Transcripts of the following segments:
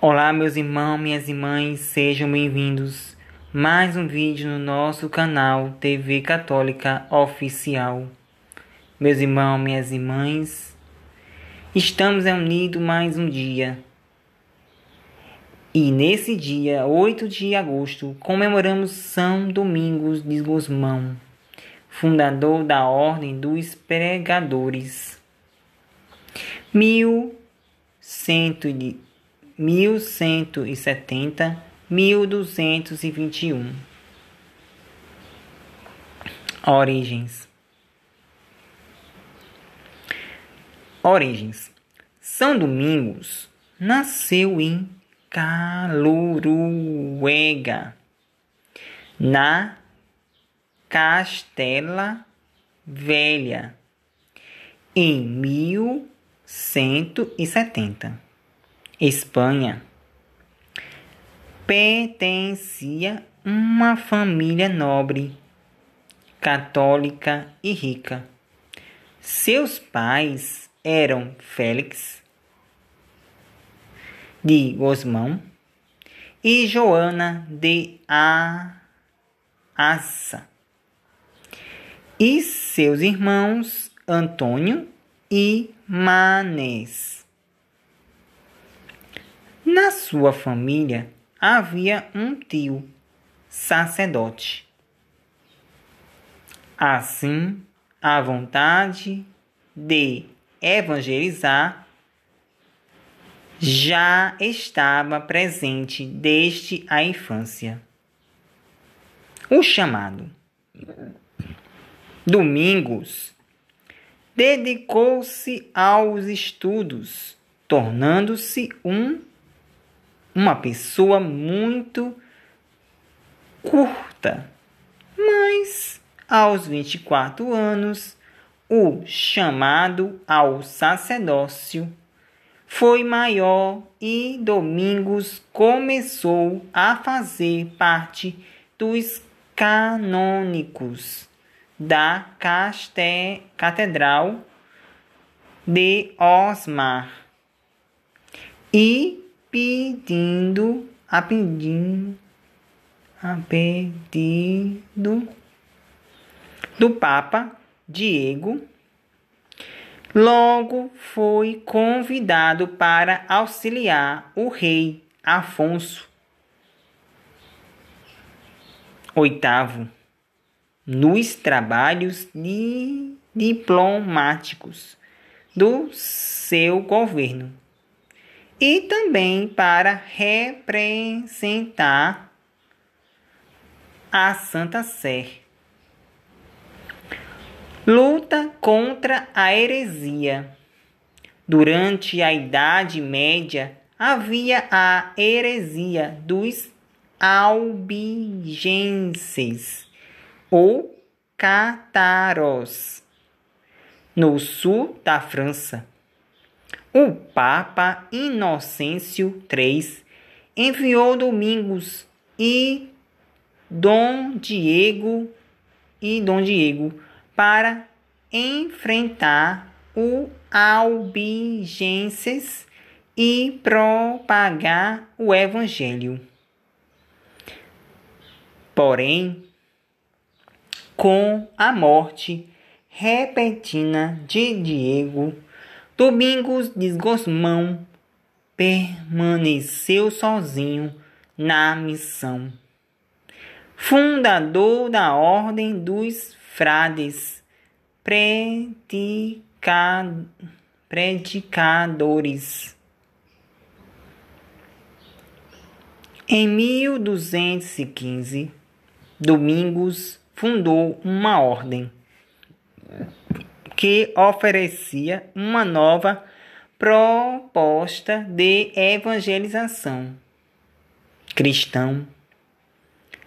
Olá meus irmãos, minhas irmãs, sejam bem-vindos mais um vídeo no nosso canal TV Católica Oficial. Meus irmãos, minhas irmãs, estamos reunidos mais um dia. E nesse dia, 8 de agosto, comemoramos São Domingos de Gosmão, fundador da Ordem dos Pregadores. 1100 1170, 1221. Origens. Origens. São Domingos nasceu em Caluruega, na Castela Velha, em 1170. Espanha, pertencia uma família nobre, católica e rica. Seus pais eram Félix de Gosmão e Joana de Assa, e seus irmãos Antônio e Manés. Na sua família havia um tio, sacerdote. Assim, a vontade de evangelizar já estava presente desde a infância. O chamado. Domingos dedicou-se aos estudos, tornando-se um uma pessoa muito curta. Mas, aos 24 anos, o chamado ao sacerdócio foi maior e Domingos começou a fazer parte dos canônicos da Catedral de Osmar e pedindo, a pedindo, a pedido do Papa Diego, logo foi convidado para auxiliar o rei Afonso VIII nos trabalhos diplomáticos do seu governo e também para representar a Santa Sé. Luta contra a heresia. Durante a Idade Média havia a heresia dos albigenses ou cataros no sul da França o Papa Inocêncio III enviou Domingos e Dom Diego e Dom Diego para enfrentar o albigenses e propagar o evangelho. Porém, com a morte repentina de Diego, Domingos de Gosmão permaneceu sozinho na missão. Fundador da Ordem dos Frades, predicadores. Em 1215, Domingos fundou uma ordem que oferecia uma nova proposta de evangelização cristão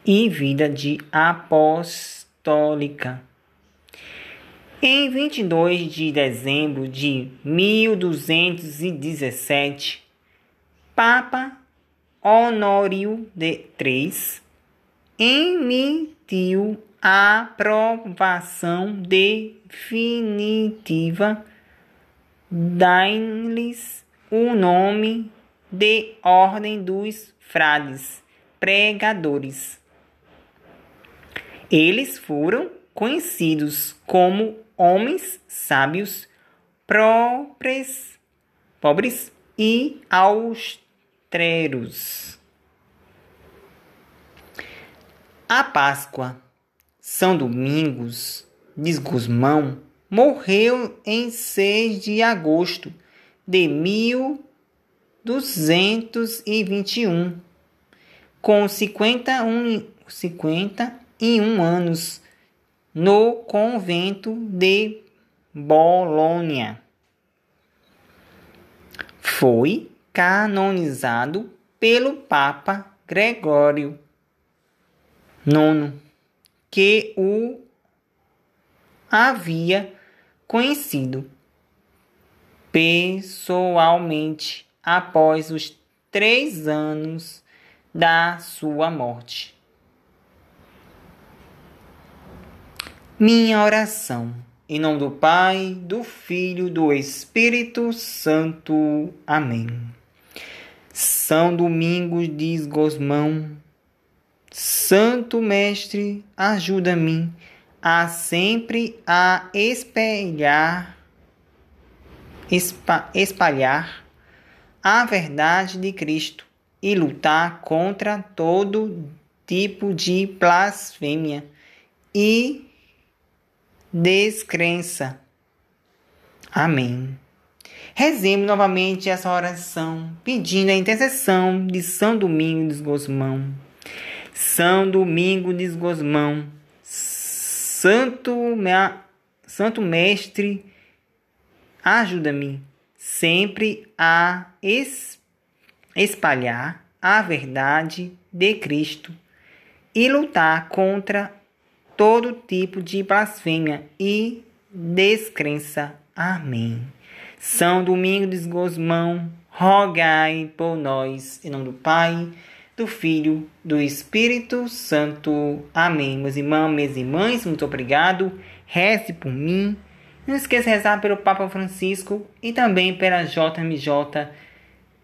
e vida de apostólica. Em 22 de dezembro de 1217, Papa Honório III emitiu aprovação definitiva, dai-lhes o nome de Ordem dos Frades Pregadores. Eles foram conhecidos como homens sábios, pobres, pobres e austeros. A Páscoa são Domingos de Guzmão morreu em 6 de agosto de 1221, com 51, 51 anos, no convento de Bolônia. Foi canonizado pelo Papa Gregório IX que o havia conhecido pessoalmente após os três anos da sua morte. Minha oração. Em nome do Pai, do Filho, do Espírito Santo. Amém. São Domingos de Gosmão Santo Mestre, ajuda-me a sempre a espelhar, espalhar a verdade de Cristo e lutar contra todo tipo de blasfêmia e descrença. Amém. Rezemos novamente essa oração, pedindo a intercessão de São Domingos Guzmão. São de Gozmão, Santo, Santo Mestre, ajuda-me sempre a es, espalhar a verdade de Cristo e lutar contra todo tipo de blasfêmia e descrença. Amém. São Domingos Gosmão, rogai por nós, em nome do Pai do Filho, do Espírito Santo. Amém. Meus irmãos, minhas irmãs, muito obrigado. Reze por mim. Não esqueça de rezar pelo Papa Francisco e também pela JMJ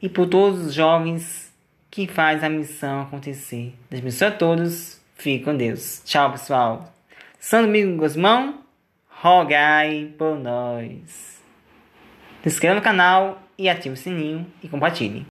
e por todos os jovens que faz a missão acontecer. Deus abençoe a todos. Fique com Deus. Tchau, pessoal. São Domingo Gosmão, rogai por nós. Se inscreva no canal e ative o sininho e compartilhe.